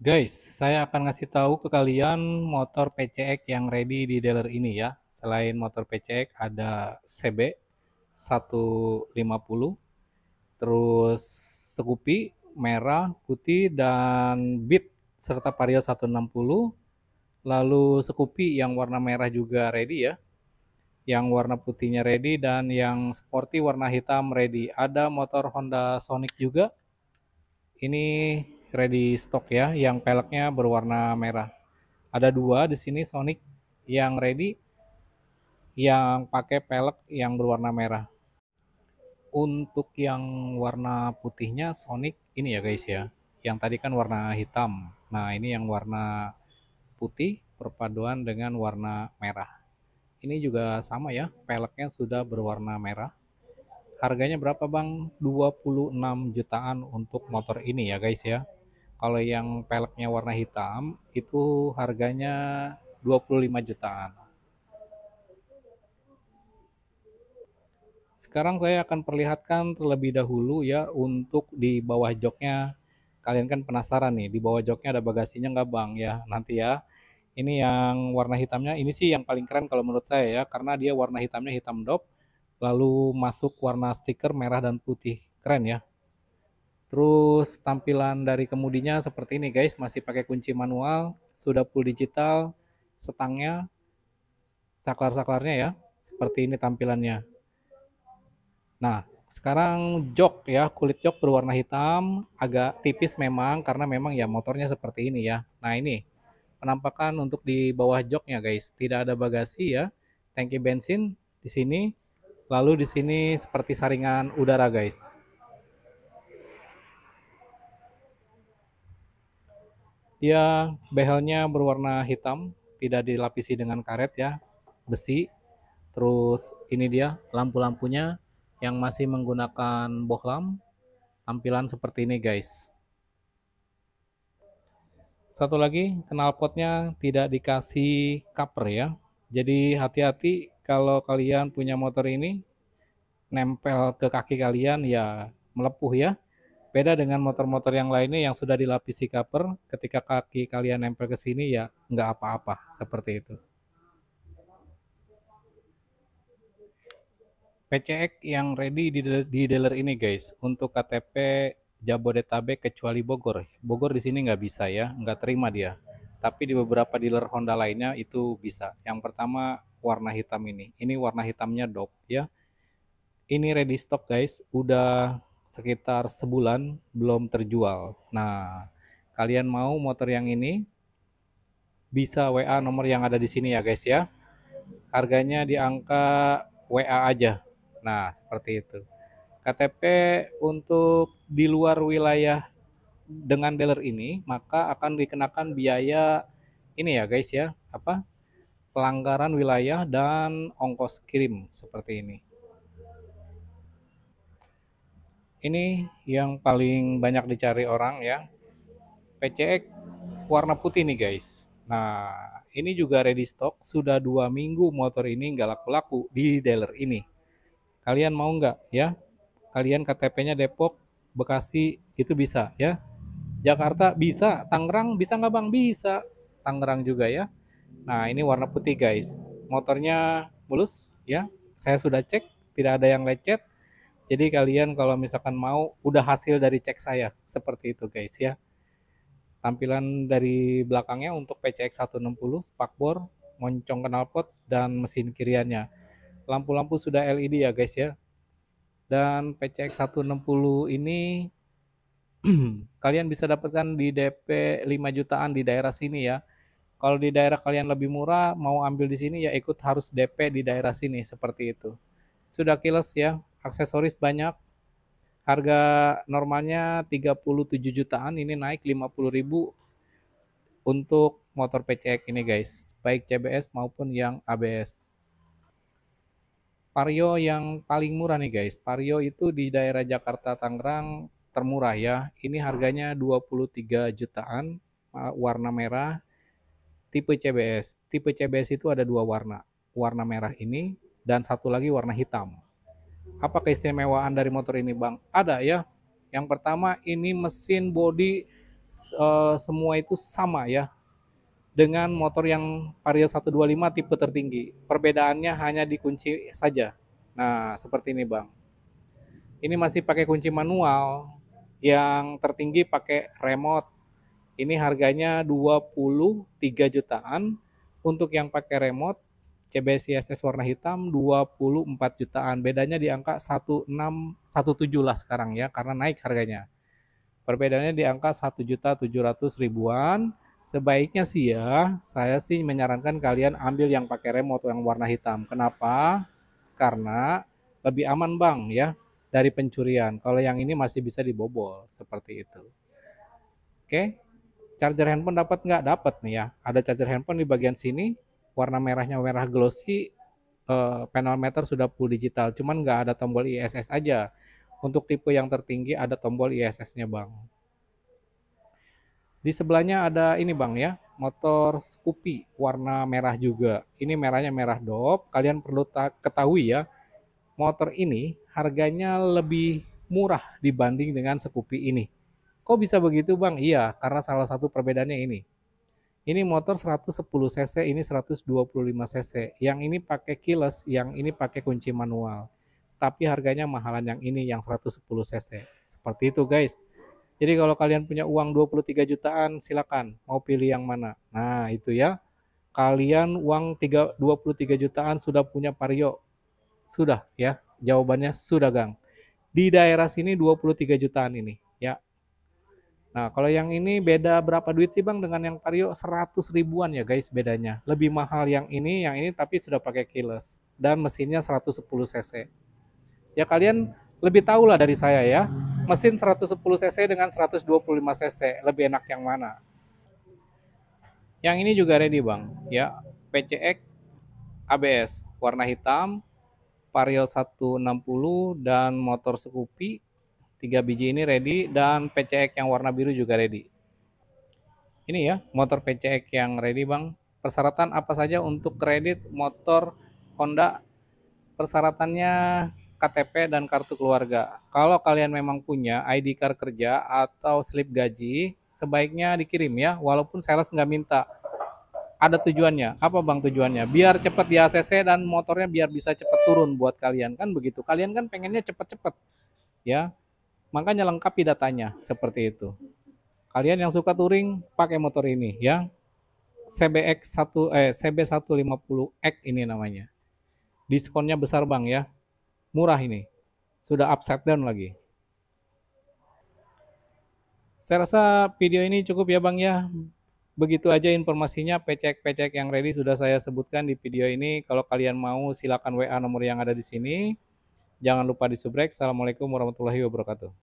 Guys, saya akan ngasih tahu ke kalian motor PCX yang ready di dealer ini ya. Selain motor PCX ada CB 150, terus Scoopy merah, putih dan Beat serta Vario 160. Lalu Scoopy yang warna merah juga ready ya. Yang warna putihnya ready dan yang sporty warna hitam ready. Ada motor Honda Sonic juga. Ini ready stock ya yang peleknya berwarna merah. Ada dua di sini Sonic yang ready yang pakai pelek yang berwarna merah. Untuk yang warna putihnya Sonic ini ya guys ya. Yang tadi kan warna hitam. Nah, ini yang warna putih perpaduan dengan warna merah. Ini juga sama ya, peleknya sudah berwarna merah. Harganya berapa Bang? 26 jutaan untuk motor ini ya guys ya. Kalau yang peleknya warna hitam itu harganya 25 jutaan. Sekarang saya akan perlihatkan terlebih dahulu ya untuk di bawah joknya. Kalian kan penasaran nih, di bawah joknya ada bagasinya nggak bang ya nanti ya. Ini yang warna hitamnya, ini sih yang paling keren kalau menurut saya ya, karena dia warna hitamnya hitam dop, lalu masuk warna stiker merah dan putih. Keren ya. Terus tampilan dari kemudinya seperti ini guys, masih pakai kunci manual, sudah full digital, setangnya, saklar-saklarnya ya, seperti ini tampilannya. Nah, sekarang jok ya, kulit jok berwarna hitam, agak tipis memang karena memang ya motornya seperti ini ya. Nah ini, penampakan untuk di bawah joknya guys, tidak ada bagasi ya, tangki bensin di sini, lalu di sini seperti saringan udara guys. Ya behelnya berwarna hitam, tidak dilapisi dengan karet ya, besi. Terus ini dia lampu-lampunya yang masih menggunakan bohlam. Tampilan seperti ini guys. Satu lagi, knalpotnya tidak dikasih cover ya. Jadi hati-hati kalau kalian punya motor ini nempel ke kaki kalian ya melepuh ya. Beda dengan motor-motor yang lainnya yang sudah dilapisi cover, ketika kaki kalian nempel ke sini ya nggak apa-apa, seperti itu. PCX yang ready di, di dealer ini guys, untuk KTP Jabodetabek kecuali Bogor. Bogor di sini nggak bisa ya, nggak terima dia. Tapi di beberapa dealer Honda lainnya itu bisa. Yang pertama warna hitam ini. Ini warna hitamnya DOP ya. Ini ready stock guys, udah sekitar sebulan belum terjual. Nah, kalian mau motor yang ini bisa WA nomor yang ada di sini ya guys ya. Harganya di angka WA aja. Nah, seperti itu. KTP untuk di luar wilayah dengan dealer ini maka akan dikenakan biaya ini ya guys ya, apa? pelanggaran wilayah dan ongkos kirim seperti ini. ini yang paling banyak dicari orang ya PCX warna putih nih guys nah ini juga ready stock sudah dua minggu motor ini nggak laku-laku di dealer ini kalian mau nggak ya kalian KTP-nya Depok Bekasi itu bisa ya Jakarta bisa Tangerang bisa nggak bang bisa Tangerang juga ya nah ini warna putih guys motornya mulus ya saya sudah cek tidak ada yang lecet jadi kalian kalau misalkan mau udah hasil dari cek saya seperti itu guys ya. Tampilan dari belakangnya untuk PCX 160 spakbor, moncong knalpot dan mesin kiriannya. Lampu-lampu sudah LED ya guys ya. Dan PCX 160 ini kalian bisa dapatkan di DP 5 jutaan di daerah sini ya. Kalau di daerah kalian lebih murah mau ambil di sini ya ikut harus DP di daerah sini seperti itu sudah keyless ya, aksesoris banyak. Harga normalnya 37 jutaan, ini naik 50.000 untuk motor PCX ini guys, baik CBS maupun yang ABS. Vario yang paling murah nih guys, Vario itu di daerah Jakarta Tangerang termurah ya. Ini harganya 23 jutaan, warna merah, tipe CBS. Tipe CBS itu ada dua warna, warna merah ini dan satu lagi warna hitam. Apa keistimewaan dari motor ini, Bang? Ada ya. Yang pertama ini mesin bodi uh, eh, semua itu sama ya dengan motor yang Vario 125 tipe tertinggi. Perbedaannya hanya di kunci saja. Nah, seperti ini, Bang. Ini masih pakai kunci manual, yang tertinggi pakai remote. Ini harganya 23 jutaan. Untuk yang pakai remote CBCSS warna hitam 24 jutaan. Bedanya di angka 1617 lah sekarang ya karena naik harganya. Perbedaannya di angka 1 juta 700 ribuan. Sebaiknya sih ya, saya sih menyarankan kalian ambil yang pakai remote yang warna hitam. Kenapa? Karena lebih aman bang ya dari pencurian. Kalau yang ini masih bisa dibobol seperti itu. Oke, charger handphone dapat nggak? Dapat nih ya. Ada charger handphone di bagian sini, warna merahnya merah glossy uh, panel meter sudah full digital cuman nggak ada tombol ISS aja untuk tipe yang tertinggi ada tombol ISS-nya bang di sebelahnya ada ini bang ya motor Scoopy warna merah juga ini merahnya merah dop kalian perlu tak ketahui ya motor ini harganya lebih murah dibanding dengan Scoopy ini kok bisa begitu bang iya karena salah satu perbedaannya ini ini motor 110 cc, ini 125 cc. Yang ini pakai keyless, yang ini pakai kunci manual. Tapi harganya mahalan yang ini yang 110 cc. Seperti itu guys. Jadi kalau kalian punya uang 23 jutaan silakan mau pilih yang mana. Nah, itu ya. Kalian uang 23 jutaan sudah punya Vario. Sudah ya. Jawabannya sudah, Gang. Di daerah sini 23 jutaan ini ya. Nah, kalau yang ini beda berapa duit sih Bang dengan yang Vario 100 ribuan ya guys bedanya. Lebih mahal yang ini, yang ini tapi sudah pakai keyless dan mesinnya 110 cc. Ya kalian lebih tahu lah dari saya ya. Mesin 110 cc dengan 125 cc lebih enak yang mana? Yang ini juga ready Bang, ya. PCX ABS warna hitam, Vario 160 dan motor Scoopy tiga biji ini ready dan PCX yang warna biru juga ready ini ya motor PCX yang ready Bang persyaratan apa saja untuk kredit motor Honda persyaratannya KTP dan kartu keluarga kalau kalian memang punya ID card kerja atau slip gaji sebaiknya dikirim ya walaupun sales nggak minta ada tujuannya. Apa bang tujuannya? Biar cepat di ACC dan motornya biar bisa cepat turun buat kalian kan begitu. Kalian kan pengennya cepat-cepat, ya. Makanya lengkapi datanya seperti itu. Kalian yang suka touring pakai motor ini ya. CBX 1 eh CB150X ini namanya. Diskonnya besar Bang ya. Murah ini. Sudah upside down lagi. Saya rasa video ini cukup ya Bang ya. Begitu aja informasinya pecek-pecek yang ready sudah saya sebutkan di video ini. Kalau kalian mau silakan WA nomor yang ada di sini. Jangan lupa di subrek. Assalamualaikum warahmatullahi wabarakatuh.